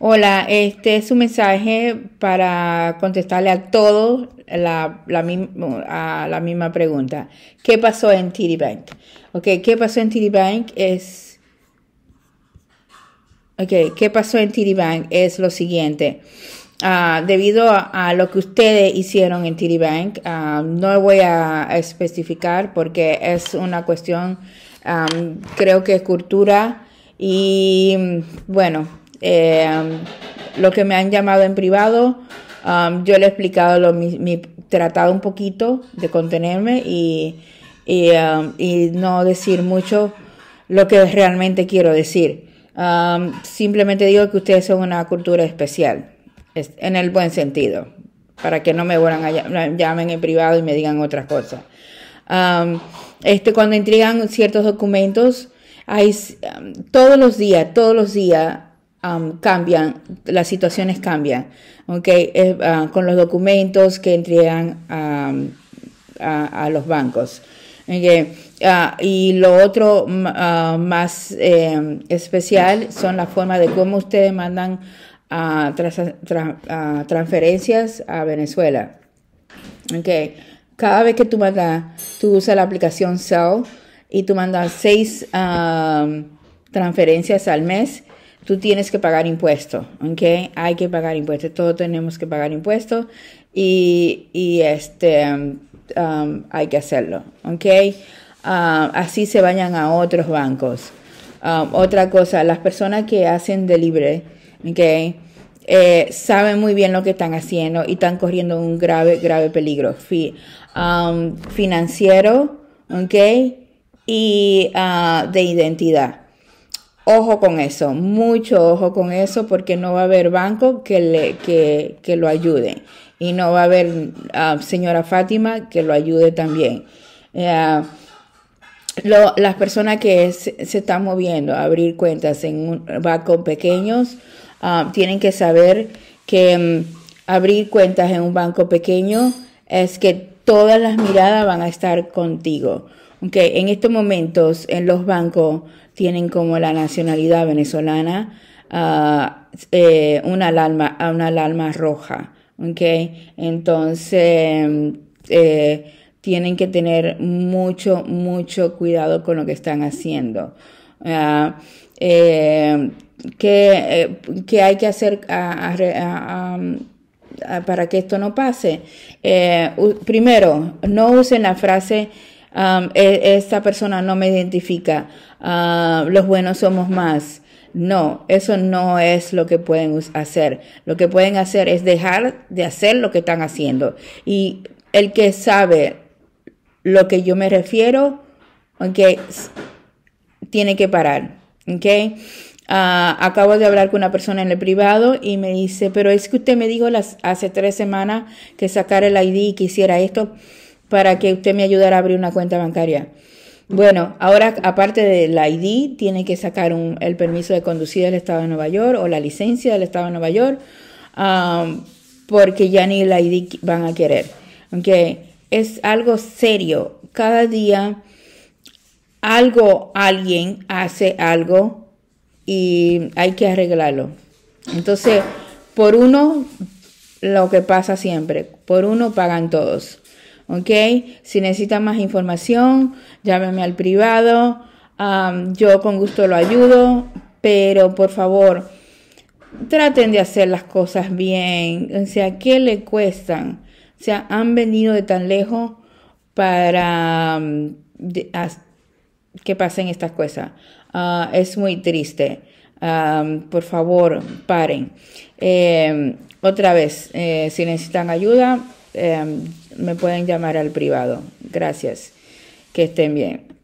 Hola, este es un mensaje para contestarle a todos la, a la misma pregunta. ¿Qué pasó en TD Bank? Ok, ¿qué pasó en TD Es. ¿qué pasó en tiribank? Es lo siguiente. Ah, debido a, lo que ustedes hicieron en tiribank ah, no voy a especificar porque es una cuestión, ah, creo que es cultura y bueno eh, lo que me han llamado en privado, um, yo le he explicado, lo, mi, tratado un poquito de contenerme um, y, no decir mucho lo que realmente quiero decir. Um, simplemente digo que ustedes son una cultura especial, en el buen sentido, para que no me vuelvan llamen en privado y me digan otras cosas. este, cuando entregan ciertos documentos, todos los días, todos los días Um, cambian, las situaciones cambian, aunque ah, con los documentos que entregan um, a, los bancos. Ah, y lo otro ah, más em, especial son la forma de cómo ustedes mandan transferencias a Venezuela. Okay. Cada vez que tú mandas, tú usas la aplicación Cell y tú mandas seis transferencias al mes tú tienes que pagar impuestos, ¿ok? Hay que pagar impuestos, todos tenemos que pagar impuestos y, este, um, um, hay que hacerlo, ¿ok? Ah, así se vayan a otros bancos. Ah, otra cosa, las personas que hacen delivery, ¿ok? Eh, saben muy bien lo que están haciendo y están corriendo un grave, grave peligro um, financiero, ¿ok? Y ah, de identidad. Ojo con eso, mucho ojo con eso porque no va a haber banco que, le, que, lo ayude y no va a haber ah, señora Fátima que lo ayude también. Ah, las personas que se, están moviendo a abrir cuentas en un banco pequeños ah, tienen que saber que mm, abrir cuentas en un banco pequeño es que todas las miradas van a estar contigo. Okay. En estos momentos en los bancos tienen como la nacionalidad venezolana a ah, eh, una, alarma, una roja, ¿ok? Entonces, eh, tienen que tener mucho, mucho cuidado con lo que están haciendo. Ah, eh, ¿qué, hay que hacer ah, para que esto no pase? primero, no usen la frase e, esta persona no me identifica, ah, los buenos somos más. No, eso no es lo que pueden hacer. Lo que pueden hacer es dejar de hacer lo que están haciendo. Y el que sabe lo que yo me refiero, okay, tiene que parar. Ah, acabo de hablar con una persona en el privado y me dice, pero es que usted me dijo las, hace tres semanas que sacara el ID y que hiciera esto para que usted me ayudara a abrir una cuenta bancaria. Bueno, ahora aparte del ID, tiene que sacar el permiso de conducir del Estado de Nueva York o la licencia del Estado de Nueva York, ah, porque ya ni el ID van a querer. Okay. Es algo serio. Cada día algo, alguien hace algo y hay que arreglarlo. Entonces, por uno, lo que pasa siempre, por uno pagan todos. ¿ok? Si necesitan más información, llámenme al privado, yo con gusto lo ayudo, pero por favor, traten de hacer las cosas bien, o sea, ¿qué le cuestan? O sea, han venido de tan lejos para que pasen estas cosas. Ah, es muy triste. por favor, paren. Em, otra vez, eh, si necesitan ayuda, Em, me pueden llamar al privado. Gracias. Que estén bien.